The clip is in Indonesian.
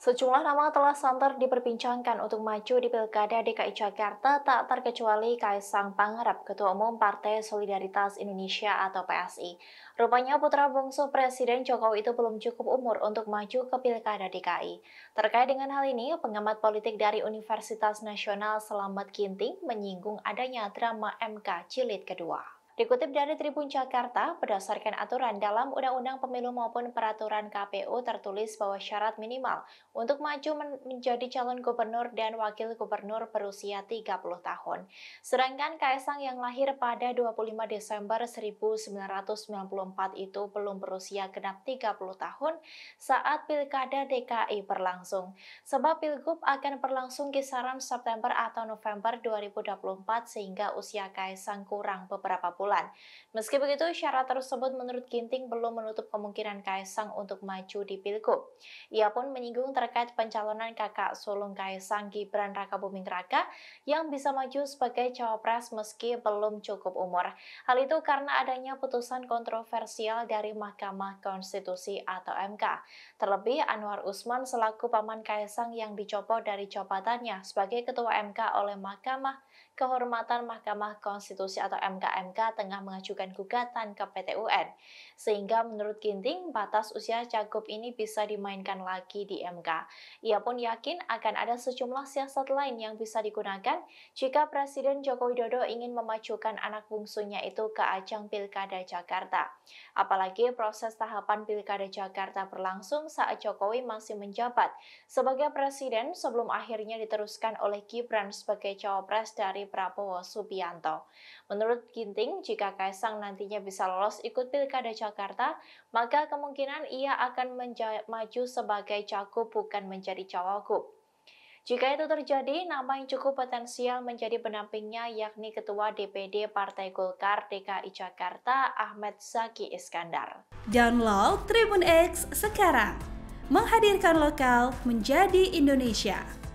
Sejumlah nama telah santer diperbincangkan untuk maju di Pilkada DKI Jakarta tak terkecuali Kaisang Pangarep, Ketua Umum Partai Solidaritas Indonesia atau PSI. Rupanya putra bungsu Presiden Jokowi itu belum cukup umur untuk maju ke Pilkada DKI. Terkait dengan hal ini, pengamat politik dari Universitas Nasional Selamat Ginting menyinggung adanya drama MK Cilid kedua. Dikutip dari Tribun Jakarta, berdasarkan aturan dalam Undang-Undang Pemilu maupun Peraturan KPU tertulis bahwa syarat minimal untuk maju men menjadi calon gubernur dan wakil gubernur berusia 30 tahun. Sedangkan Kaisang yang lahir pada 25 Desember 1994 itu belum berusia genap 30 tahun saat Pilkada DKI berlangsung. Sebab Pilgub akan berlangsung kisaran September atau November 2024 sehingga usia Kaisang kurang beberapa bulan bulan. Meski begitu, syarat tersebut menurut Ginting belum menutup kemungkinan Kaisang untuk maju di Pilgub. Ia pun menyinggung terkait pencalonan kakak sulung Kaisang Gibran Raka Buming Raka yang bisa maju sebagai cawapres meski belum cukup umur. Hal itu karena adanya putusan kontroversial dari Mahkamah Konstitusi atau MK. Terlebih, Anwar Usman selaku paman Kaisang yang dicopot dari jabatannya sebagai Ketua MK oleh Mahkamah Kehormatan Mahkamah Konstitusi atau MKMK tengah mengajukan gugatan ke PT UN. Sehingga menurut Ginting, batas usia cagup ini bisa dimainkan lagi di MK. Ia pun yakin akan ada sejumlah siasat lain yang bisa digunakan jika Presiden Joko Widodo ingin memajukan anak bungsunya itu ke ajang Pilkada Jakarta. Apalagi proses tahapan Pilkada Jakarta berlangsung saat Jokowi masih menjabat sebagai Presiden sebelum akhirnya diteruskan oleh Gibran sebagai cawapres dari Prabowo Subianto. Menurut Ginting, jika Kaisang nantinya bisa lolos ikut Pilkada Jakarta, maka kemungkinan ia akan maju sebagai cakup bukan menjadi cawagup. Jika itu terjadi, nama yang cukup potensial menjadi pendampingnya yakni Ketua DPD Partai Golkar DKI Jakarta Ahmad Zaki Iskandar. Download Tribun X sekarang, menghadirkan lokal menjadi Indonesia.